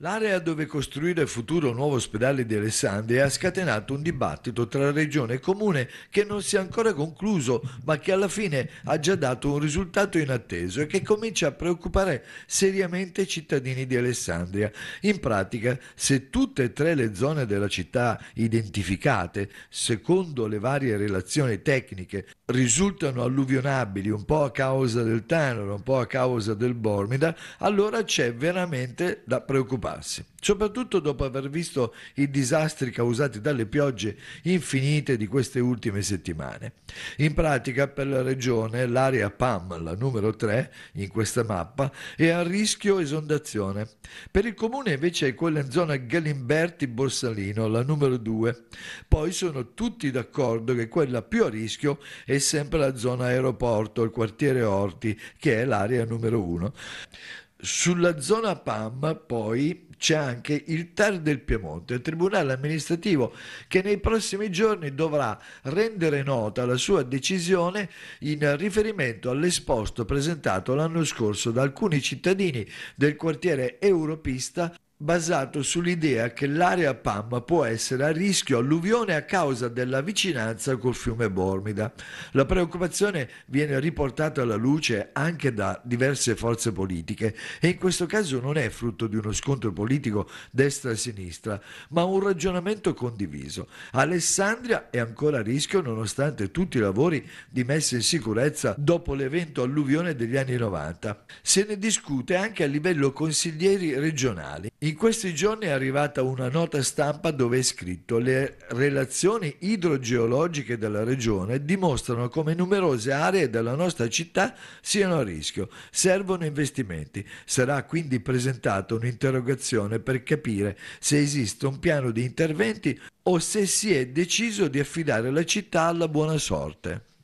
L'area dove costruire il futuro nuovo ospedale di Alessandria ha scatenato un dibattito tra regione e comune che non si è ancora concluso, ma che alla fine ha già dato un risultato inatteso e che comincia a preoccupare seriamente i cittadini di Alessandria. In pratica, se tutte e tre le zone della città identificate, secondo le varie relazioni tecniche, risultano alluvionabili un po' a causa del Tanaro, un po' a causa del Bormida, allora c'è veramente da preoccupare preoccuparsi, soprattutto dopo aver visto i disastri causati dalle piogge infinite di queste ultime settimane. In pratica per la regione l'area PAM, la numero 3 in questa mappa, è a rischio esondazione. Per il comune invece è quella in zona Galimberti-Borsalino, la numero 2. Poi sono tutti d'accordo che quella più a rischio è sempre la zona aeroporto, il quartiere Orti, che è l'area numero 1. Sulla zona PAM poi c'è anche il TAR del Piemonte, il tribunale amministrativo che nei prossimi giorni dovrà rendere nota la sua decisione in riferimento all'esposto presentato l'anno scorso da alcuni cittadini del quartiere europista basato sull'idea che l'area PAM può essere a rischio alluvione a causa della vicinanza col fiume Bormida. La preoccupazione viene riportata alla luce anche da diverse forze politiche e in questo caso non è frutto di uno scontro politico destra-sinistra, ma un ragionamento condiviso. Alessandria è ancora a rischio nonostante tutti i lavori di messa in sicurezza dopo l'evento alluvione degli anni 90. Se ne discute anche a livello consiglieri regionali. In questi giorni è arrivata una nota stampa dove è scritto le relazioni idrogeologiche della regione dimostrano come numerose aree della nostra città siano a rischio. Servono investimenti. Sarà quindi presentata un'interrogazione per capire se esiste un piano di interventi o se si è deciso di affidare la città alla buona sorte.